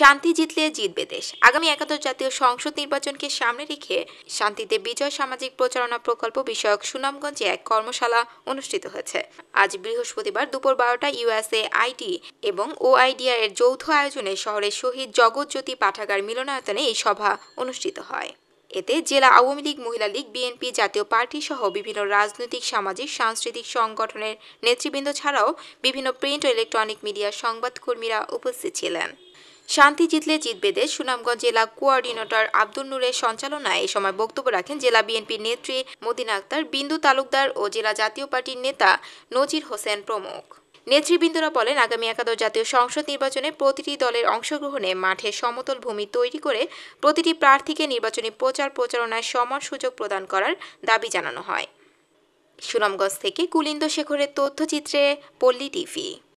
শান্তি জিতলে জিতবে দেশ আগামী একাদশ জাতীয় সংসদ নির্বাচনকে সামনে রেখে শান্তিতে বিজয় সামাজিক প্রচারণা প্রকল্প বিষয়ক সুনামগঞ্জে এক কর্মশালা অনুষ্ঠিত হয়েছে আজ বৃহস্পতিবার দুপুর বারোটা ইউএসএ আইটি এবং ওআইডিআর এর যৌথ আয়োজনে শহরের শহীদ জগৎজ্যোতি পাঠাগার মিলনায়তনে এই সভা অনুষ্ঠিত হয় এতে জেলা আওয়ামী লীগ মহিলা লীগ বিএনপি জাতীয় পার্টি সহ বিভিন্ন রাজনৈতিক সামাজিক সাংস্কৃতিক সংগঠনের নেতৃবৃন্দ ছাড়াও বিভিন্ন প্রিন্ট ও ইলেকট্রনিক মিডিয়ার সংবাদকর্মীরা উপস্থিত ছিলেন শান্তি জিতলে জিতবে দেশ সুনামগঞ্জ জেলা কোঅর্ডিনেটর আব্দুল নূরের সঞ্চালনায় এ সময় বক্তব্য রাখেন জেলা বিএনপির নেত্রী মদিনা আক্তার বিন্দু তালুকদার ও জেলা জাতীয় পার্টির নেতা নজির হোসেন প্রমুখ নেতৃবৃন্দরা বলেন আগামী একাদশ জাতীয় সংসদ নির্বাচনে প্রতিটি দলের অংশগ্রহণে মাঠে সমতল ভূমি তৈরি করে প্রতিটি প্রার্থীকে নির্বাচনী প্রচার প্রচারণায় সমান সুযোগ প্রদান করার দাবি জানানো হয় সুনামগঞ্জ থেকে কুলিন্দ শেখরের তথ্যচিত্রে পল্লী টিভি